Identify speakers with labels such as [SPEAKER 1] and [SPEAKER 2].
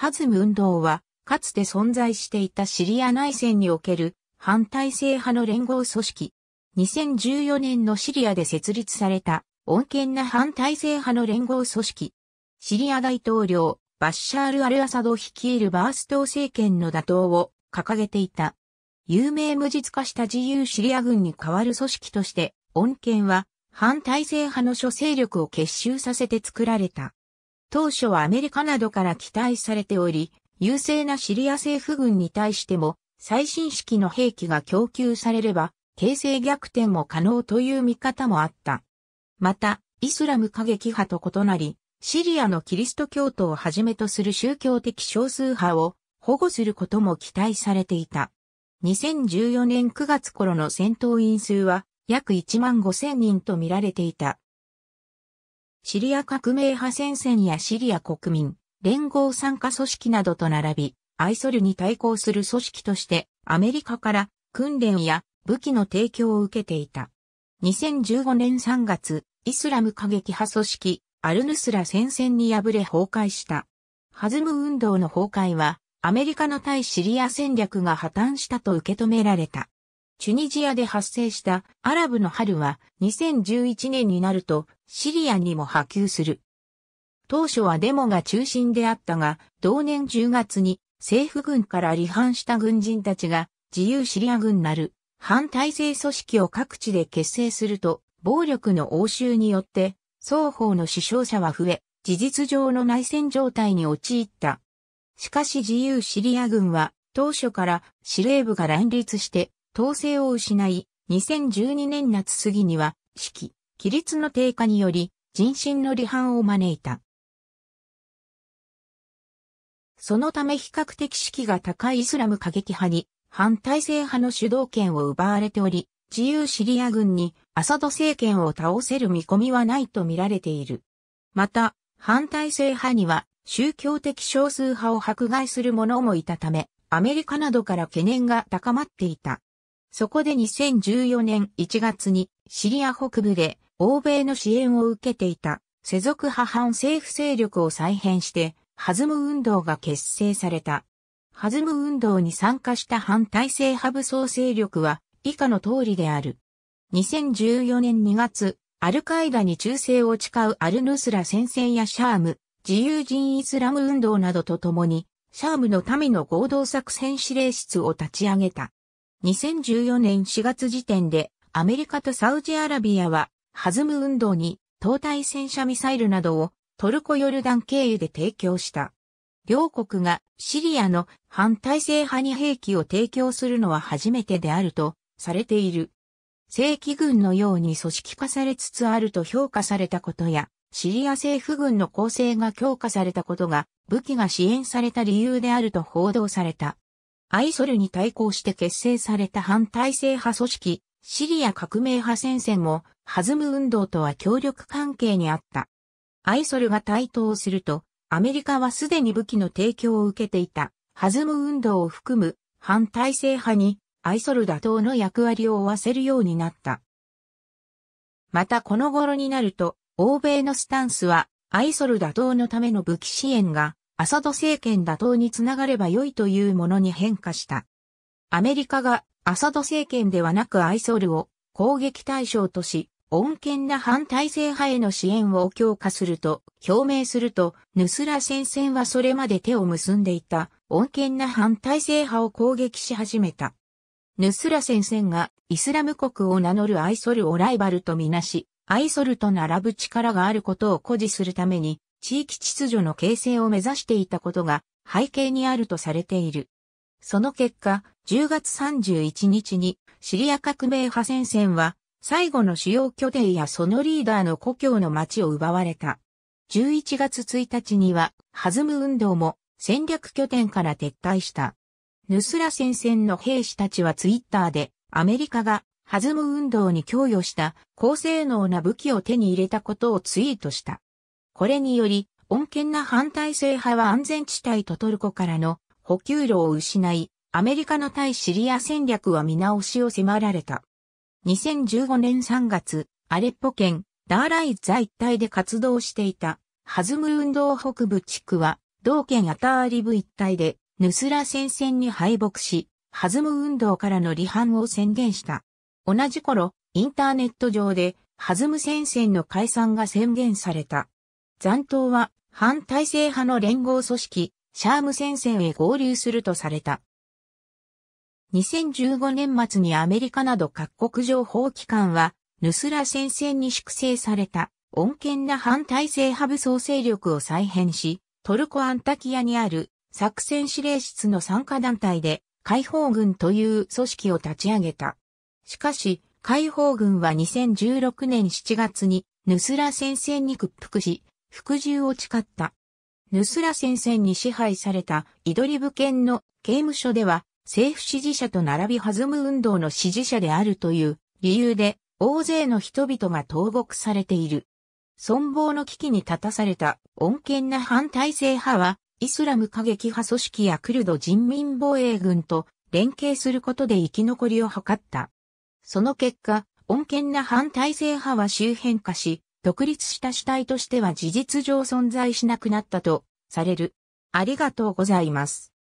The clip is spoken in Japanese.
[SPEAKER 1] ハズム運動は、かつて存在していたシリア内戦における反体制派の連合組織。2014年のシリアで設立された、穏健な反体制派の連合組織。シリア大統領、バッシャール・アル・アサド率いるバースト政権の打倒を掲げていた。有名無実化した自由シリア軍に代わる組織として、穏健は反体制派の諸勢力を結集させて作られた。当初はアメリカなどから期待されており、優勢なシリア政府軍に対しても最新式の兵器が供給されれば、形勢逆転も可能という見方もあった。また、イスラム過激派と異なり、シリアのキリスト教徒をはじめとする宗教的少数派を保護することも期待されていた。2014年9月頃の戦闘員数は約1万5千人と見られていた。シリア革命派戦線やシリア国民、連合参加組織などと並び、アイソルに対抗する組織としてアメリカから訓練や武器の提供を受けていた。2015年3月、イスラム過激派組織、アルヌスラ戦線に敗れ崩壊した。ハズム運動の崩壊は、アメリカの対シリア戦略が破綻したと受け止められた。チュニジアで発生したアラブの春は2011年になるとシリアにも波及する。当初はデモが中心であったが、同年10月に政府軍から離反した軍人たちが自由シリア軍なる反体制組織を各地で結成すると、暴力の応酬によって双方の死傷者は増え、事実上の内戦状態に陥った。しかし自由シリア軍は当初から司令部が乱立して統制を失い、2012年夏過ぎには、指揮、規律の低下により、人心の離反を招いた。そのため比較的士気が高いイスラム過激派に反体制派の主導権を奪われており、自由シリア軍にアサド政権を倒せる見込みはないと見られている。また、反体制派には宗教的少数派を迫害する者もいたため、アメリカなどから懸念が高まっていた。そこで2014年1月にシリア北部で欧米の支援を受けていた世俗派反政府勢力を再編してハズム運動が結成された。ハズム運動に参加した反体制派武装勢力は以下の通りである。2014年2月、アルカイダに忠誠を誓うアルヌスラ先生やシャーム、自由人イスラム運動などと共に、シャームの民の合同作戦指令室を立ち上げた。2014年4月時点でアメリカとサウジアラビアは弾む運動に東対戦車ミサイルなどをトルコヨルダン経由で提供した。両国がシリアの反体制派に兵器を提供するのは初めてであるとされている。正規軍のように組織化されつつあると評価されたことや、シリア政府軍の構成が強化されたことが武器が支援された理由であると報道された。アイソルに対抗して結成された反体制派組織、シリア革命派戦線も、ハズム運動とは協力関係にあった。アイソルが台頭すると、アメリカはすでに武器の提供を受けていた、ハズム運動を含む反体制派に、アイソル打倒の役割を負わせるようになった。またこの頃になると、欧米のスタンスは、アイソル打倒のための武器支援がアサド政権打倒につながれば良いというものに変化した。アメリカがアサド政権ではなくアイソルを攻撃対象とし、穏健な反体制派への支援を強化すると表明すると、ヌスラ戦線はそれまで手を結んでいた穏健な反体制派を攻撃し始めた。ヌスラ戦線がイスラム国を名乗るアイソルをライバルとみなし、アイソルと並ぶ力があることを誇示するために、地域秩序の形成を目指していたことが背景にあるとされている。その結果、10月31日にシリア革命派戦線は最後の主要拠点やそのリーダーの故郷の町を奪われた。11月1日には、弾む運動も戦略拠点から撤退した。ヌスラ戦線の兵士たちはツイッターで、アメリカが弾む運動に供与した高性能な武器を手に入れたことをツイートした。これにより、穏健な反体制派は安全地帯とトルコからの補給路を失い、アメリカの対シリア戦略は見直しを迫られた。2015年3月、アレッポ県ダーライザ一帯で活動していたハズム運動北部地区は、同県アターリブ一帯でヌスラ戦線に敗北し、ハズム運動からの離反を宣言した。同じ頃、インターネット上で、ハズム戦線の解散が宣言された。残党は反体制派の連合組織、シャーム戦線へ合流するとされた。2015年末にアメリカなど各国情報機関は、ヌスラ戦線に粛清された、穏健な反体制派武装勢力を再編し、トルコアンタキアにある作戦指令室の参加団体で解放軍という組織を立ち上げた。しかし、解放軍は2016年7月にヌスラ戦線に屈服し、服従を誓った。ヌスラ戦線に支配されたイドリブ県の刑務所では政府支持者と並び弾む運動の支持者であるという理由で大勢の人々が投獄されている。存亡の危機に立たされた穏健な反体制派はイスラム過激派組織やクルド人民防衛軍と連携することで生き残りを図った。その結果、穏健な反体制派は周辺化し、独立した主体としては事実上存在しなくなったとされる。ありがとうございます。